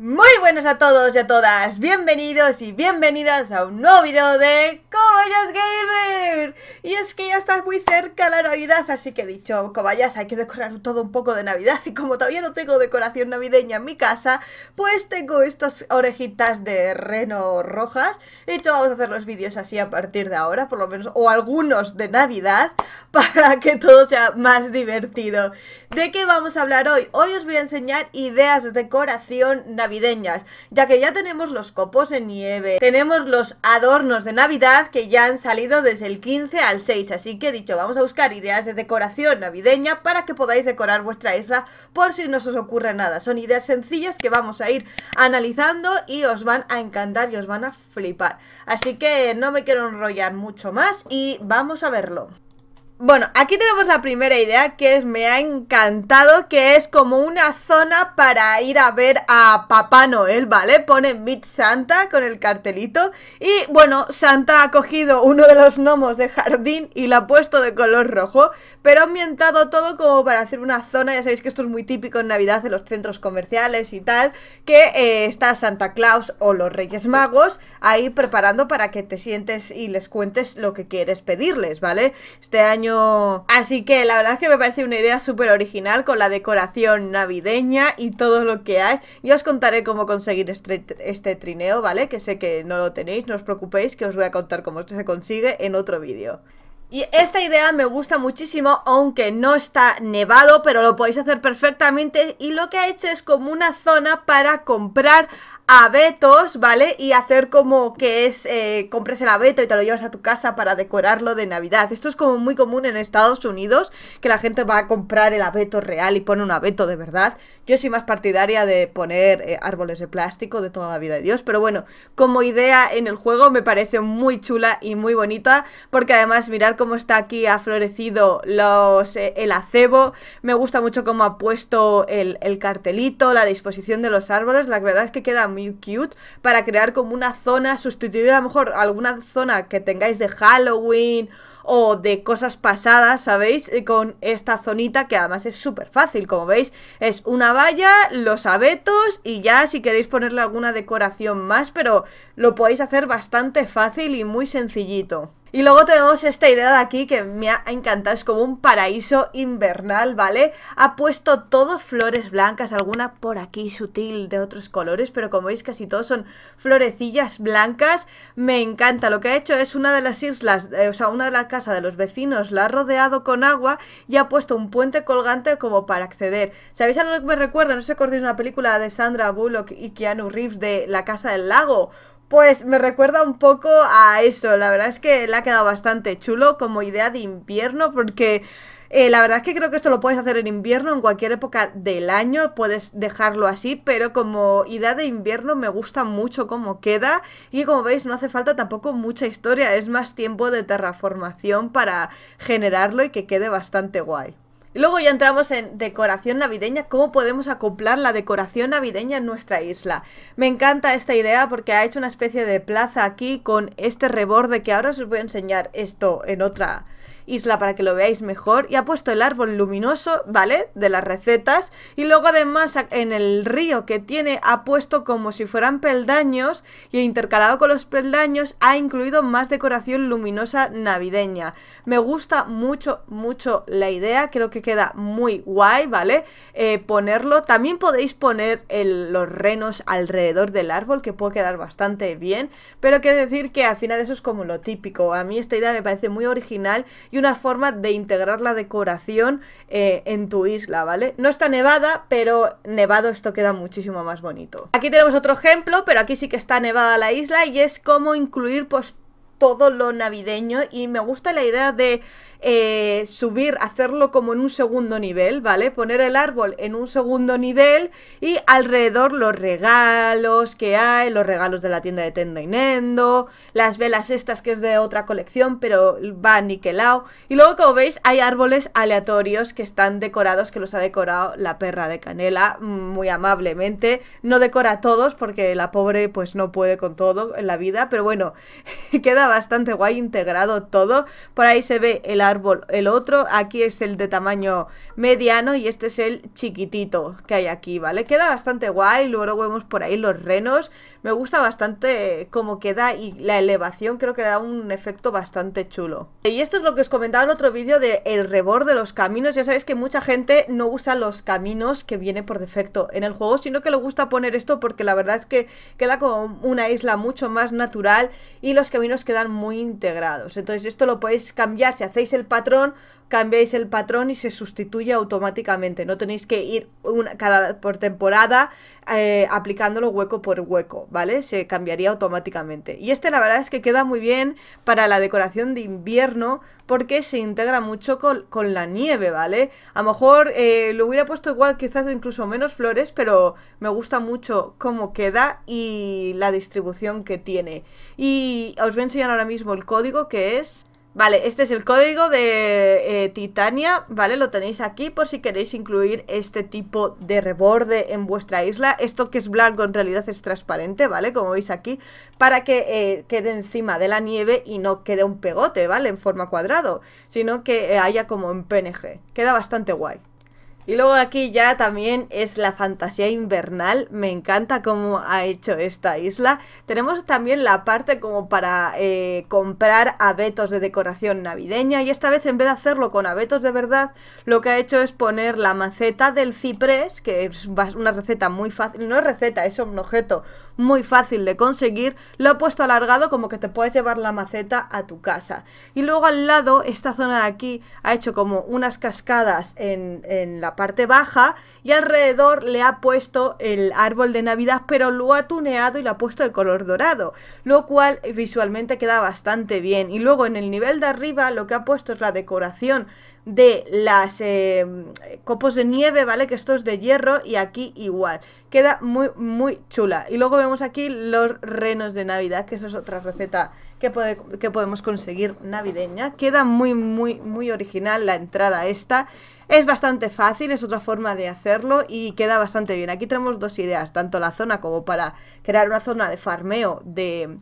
Muy buenos a todos y a todas, bienvenidos y bienvenidas a un nuevo video de Cobayas Gamer Y es que ya está muy cerca la Navidad, así que he dicho, Cobayas, hay que decorar todo un poco de Navidad Y como todavía no tengo decoración navideña en mi casa, pues tengo estas orejitas de reno rojas De hecho vamos a hacer los vídeos así a partir de ahora, por lo menos, o algunos de Navidad para que todo sea más divertido. ¿De qué vamos a hablar hoy? Hoy os voy a enseñar ideas de decoración navideñas, ya que ya tenemos los copos de nieve, tenemos los adornos de Navidad que ya han salido desde el 15 al 6, así que he dicho, vamos a buscar ideas de decoración navideña para que podáis decorar vuestra isla por si no os ocurre nada. Son ideas sencillas que vamos a ir analizando y os van a encantar y os van a flipar. Así que no me quiero enrollar mucho más y vamos a verlo. Bueno, aquí tenemos la primera idea que me ha encantado, que es como una zona para ir a ver a Papá Noel, ¿vale? Pone Meet Santa con el cartelito y bueno, Santa ha cogido uno de los gnomos de jardín y lo ha puesto de color rojo, pero ha ambientado todo como para hacer una zona, ya sabéis que esto es muy típico en Navidad en los centros comerciales y tal, que eh, está Santa Claus o los Reyes Magos ahí preparando para que te sientes y les cuentes lo que quieres pedirles, ¿vale? Este año Así que la verdad es que me parece una idea súper original con la decoración navideña y todo lo que hay. Yo os contaré cómo conseguir este, este trineo, ¿vale? Que sé que no lo tenéis, no os preocupéis, que os voy a contar cómo se consigue en otro vídeo. Y esta idea me gusta muchísimo, aunque no está nevado, pero lo podéis hacer perfectamente. Y lo que ha hecho es como una zona para comprar abetos, ¿vale? Y hacer como que es, eh, compres el abeto y te lo llevas a tu casa para decorarlo de Navidad. Esto es como muy común en Estados Unidos, que la gente va a comprar el abeto real y pone un abeto de verdad. Yo soy más partidaria de poner eh, árboles de plástico de toda la vida de Dios, pero bueno, como idea en el juego me parece muy chula y muy bonita, porque además mirar cómo está aquí ha florecido eh, el acebo, me gusta mucho cómo ha puesto el, el cartelito, la disposición de los árboles, la verdad es que queda muy cute para crear como una zona, sustituir a lo mejor alguna zona que tengáis de Halloween o de cosas pasadas, ¿sabéis? Eh, con esta zonita que además es súper fácil, como veis, es una valla, los abetos y ya si queréis ponerle alguna decoración más, pero lo podéis hacer bastante fácil y muy sencillito. Y luego tenemos esta idea de aquí que me ha encantado, es como un paraíso invernal, ¿vale? Ha puesto todo flores blancas, alguna por aquí sutil de otros colores, pero como veis casi todos son florecillas blancas. Me encanta, lo que ha hecho es una de las islas, eh, o sea, una de las casas de los vecinos la ha rodeado con agua y ha puesto un puente colgante como para acceder. ¿Sabéis a lo que me recuerda? No sé si una película de Sandra Bullock y Keanu Reeves de La Casa del Lago pues me recuerda un poco a eso. La verdad es que le ha quedado bastante chulo como idea de invierno porque... Eh, la verdad es que creo que esto lo puedes hacer en invierno, en cualquier época del año, puedes dejarlo así, pero como idea de invierno me gusta mucho cómo queda y como veis no hace falta tampoco mucha historia, es más tiempo de terraformación para generarlo y que quede bastante guay. Luego ya entramos en decoración navideña, cómo podemos acoplar la decoración navideña en nuestra isla. Me encanta esta idea porque ha hecho una especie de plaza aquí con este reborde que ahora os voy a enseñar esto en otra isla para que lo veáis mejor y ha puesto el árbol luminoso, ¿vale? De las recetas y luego además en el río que tiene ha puesto como si fueran peldaños y intercalado con los peldaños ha incluido más decoración luminosa navideña. Me gusta mucho, mucho la idea, creo que queda muy guay, ¿vale? Eh, ponerlo, también podéis poner los renos alrededor del árbol que puede quedar bastante bien, pero que decir que al final eso es como lo típico. A mí esta idea me parece muy original y una forma de integrar la decoración eh, en tu isla, ¿vale? No está nevada, pero nevado esto queda muchísimo más bonito. Aquí tenemos otro ejemplo, pero aquí sí que está nevada la isla y es cómo incluir pues todo lo navideño y me gusta la idea de eh, subir, hacerlo como en un segundo nivel, ¿vale? Poner el árbol en un segundo nivel y alrededor los regalos que hay, los regalos de la tienda de Tendo y Nendo, las velas estas que es de otra colección, pero va niquelado. Y luego, como veis, hay árboles aleatorios que están decorados, que los ha decorado la perra de canela muy amablemente. No decora todos porque la pobre pues no puede con todo en la vida, pero bueno, queda bastante guay integrado todo. Por ahí se ve el árbol árbol el otro. Aquí es el de tamaño mediano y este es el chiquitito que hay aquí, ¿vale? Queda bastante guay, luego vemos por ahí los renos. Me gusta bastante cómo queda y la elevación creo que le da un efecto bastante chulo. Y esto es lo que os comentaba en otro vídeo de el rebord de los caminos. Ya sabéis que mucha gente no usa los caminos que viene por defecto en el juego, sino que le gusta poner esto porque la verdad es que queda como una isla mucho más natural y los caminos quedan muy integrados. Entonces esto lo podéis cambiar si hacéis el patrón, cambiáis el patrón y se sustituye automáticamente. No tenéis que ir una, cada, por temporada eh, aplicándolo hueco por hueco, ¿vale? Se cambiaría automáticamente. Y este la verdad es que queda muy bien para la decoración de invierno porque se integra mucho con, la nieve, ¿vale? A lo mejor eh, lo hubiera puesto igual, quizás incluso menos flores, pero me gusta mucho cómo queda y la distribución que tiene. Y os voy a enseñar ahora mismo el código que es Vale, este es el código de eh, Titania, ¿vale? Lo tenéis aquí por si queréis incluir este tipo de reborde en vuestra isla. Esto que es blanco en realidad es transparente, ¿vale? Como veis aquí, para que eh, quede encima de la nieve y no quede un pegote, ¿vale? En forma cuadrado, sino que eh, haya como en PNG. Queda bastante guay. Y luego aquí ya también es la fantasía invernal. Me encanta cómo ha hecho esta isla. Tenemos también la parte como para eh, comprar abetos de decoración navideña. Y esta vez en vez de hacerlo con abetos de verdad, lo que ha hecho es poner la maceta del ciprés, que es una receta muy fácil. No es receta, es un objeto muy fácil de conseguir, lo ha puesto alargado como que te puedes llevar la maceta a tu casa. Y luego al lado, esta zona de aquí ha hecho como unas cascadas en, en la parte baja y alrededor le ha puesto el árbol de Navidad, pero lo ha tuneado y lo ha puesto de color dorado, lo cual visualmente queda bastante bien. Y luego en el nivel de arriba lo que ha puesto es la decoración de las em, copos de nieve, ¿vale? Que esto es de hierro y aquí igual. Queda muy, muy chula. Y luego vemos aquí los renos de Navidad, que es otra receta que, que podemos conseguir navideña. Queda muy, muy, muy original la entrada esta. Es bastante fácil, es otra forma de hacerlo y queda bastante bien. Aquí tenemos dos ideas, tanto la zona como para crear una zona de farmeo de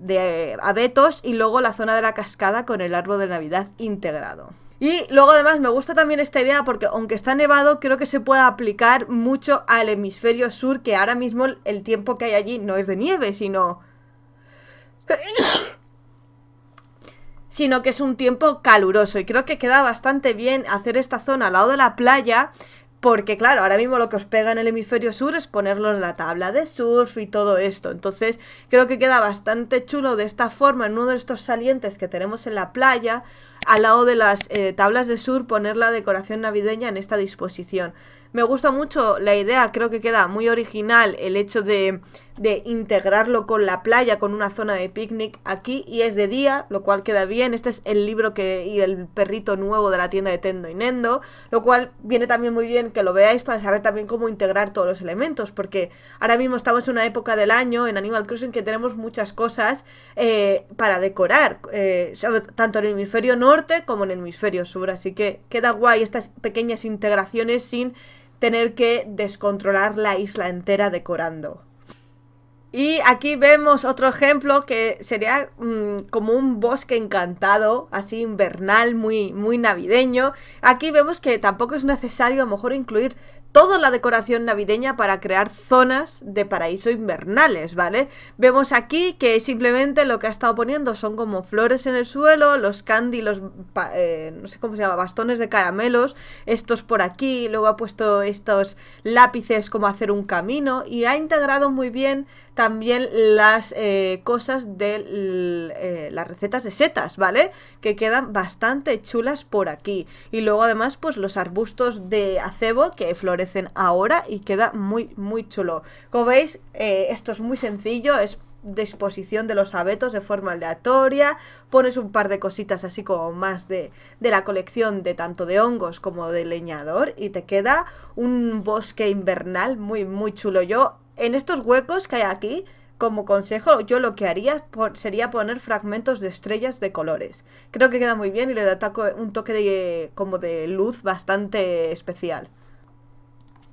de eh, abetos y luego la zona de la cascada con el árbol de Navidad integrado. Y luego además me gusta también esta idea porque aunque está nevado, creo que se puede aplicar mucho al hemisferio sur, que ahora mismo el tiempo que hay allí no es de nieve, sino... sino que es un tiempo caluroso y creo que queda bastante bien hacer esta zona al lado de la playa porque claro, ahora mismo lo que os pega en el hemisferio sur es ponerlo en la tabla de surf y todo esto. Entonces creo que queda bastante chulo de esta forma en uno de estos salientes que tenemos en la playa, al lado de las eh, tablas de surf, poner la decoración navideña en esta disposición. Me gusta mucho la idea, creo que queda muy original el hecho de de integrarlo con la playa, con una zona de picnic aquí y es de día, lo cual queda bien. Este es el libro que y el perrito nuevo de la tienda de Tendo y Nendo, lo cual viene también muy bien que lo veáis para saber también cómo integrar todos los elementos, porque ahora mismo estamos en una época del año en Animal Crossing que tenemos muchas cosas eh, para decorar, eh, tanto en el hemisferio norte como en el hemisferio sur, así que queda guay estas pequeñas integraciones sin tener que descontrolar la isla entera decorando. Y aquí vemos otro ejemplo que sería mm, como un bosque encantado, así invernal, muy, muy navideño. Aquí vemos que tampoco es necesario a lo mejor incluir toda la decoración navideña para crear zonas de paraíso invernales, ¿vale? Vemos aquí que simplemente lo que ha estado poniendo son como flores en el suelo, los candy, los, eh, no sé cómo se llama, bastones de caramelos, estos por aquí, luego ha puesto estos lápices como hacer un camino y ha integrado muy bien también las eh, cosas de eh, las recetas de setas, ¿vale? Que quedan bastante chulas por aquí. Y luego además pues los arbustos de acebo que florecen ahora y queda muy, muy chulo. Como veis, eh, esto es muy sencillo, es disposición de los abetos de forma aleatoria, pones un par de cositas así como más de, de, la colección de tanto de hongos como de leñador y te queda un bosque invernal muy muy chulo. Yo en estos huecos que hay aquí, como consejo, yo lo que haría sería poner fragmentos de estrellas de colores. Creo que queda muy bien y le da un toque de, como de luz bastante especial.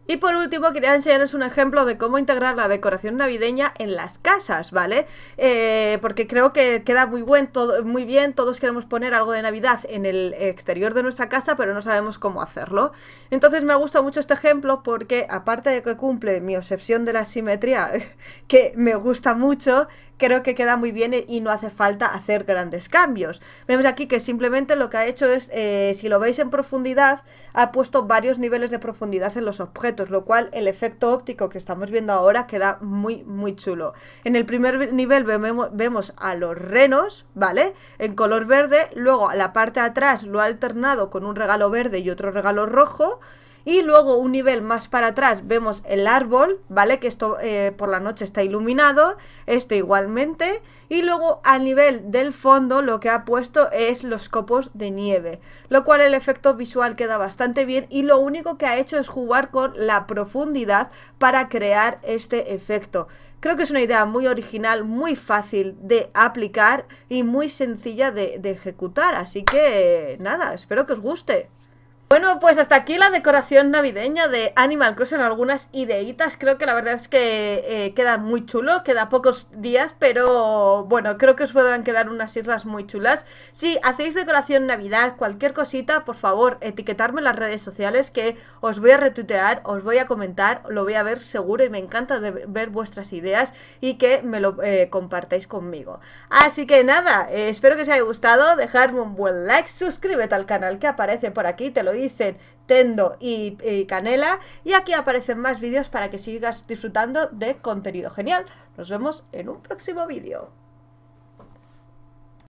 Y por último, quería enseñaros un ejemplo de cómo integrar la decoración navideña en las casas, ¿vale? Eh, porque creo que queda muy, buen, muy bien, todos queremos poner algo de Navidad en el exterior de nuestra casa, pero no sabemos cómo hacerlo. Entonces me gusta mucho este ejemplo porque, aparte de que cumple mi obsesión de la simetría, que me gusta mucho, creo que queda muy bien y no hace falta hacer grandes cambios. Vemos aquí que simplemente lo que ha hecho es, eh, si lo veis en profundidad, ha puesto varios niveles de profundidad en los objetos, lo cual el efecto óptico que estamos viendo ahora queda muy, muy chulo. En el primer nivel vemos, vemos a los renos, ¿vale? En color verde, luego a la parte de atrás lo ha alternado con un regalo verde y otro regalo rojo, y luego un nivel más para atrás vemos el árbol, ¿vale? Que esto eh, por la noche está iluminado, este igualmente. Y luego al nivel del fondo lo que ha puesto es los copos de nieve, lo cual el efecto visual queda bastante bien y lo único que ha hecho es jugar con la profundidad para crear este efecto. Creo que es una idea muy original, muy fácil de aplicar y muy sencilla de ejecutar, así que nada, espero que os guste. Bueno, pues hasta aquí la decoración navideña de Animal Crossing, algunas ideitas, creo que la verdad es que eh, queda muy chulo, queda pocos días, pero bueno, creo que os puedan quedar unas islas muy chulas. Si hacéis decoración navidad, cualquier cosita, por favor, etiquetarme en las redes sociales que os voy a retuitear, os voy a comentar, lo voy a ver seguro y me encanta ver vuestras ideas y que me lo eh, compartáis conmigo. Así que nada, eh, espero que os haya gustado, dejadme un buen like, suscríbete al canal que aparece por aquí, te lo dicen Tendo y, Canela. Y aquí aparecen más vídeos para que sigas disfrutando de contenido genial. Nos vemos en un próximo vídeo.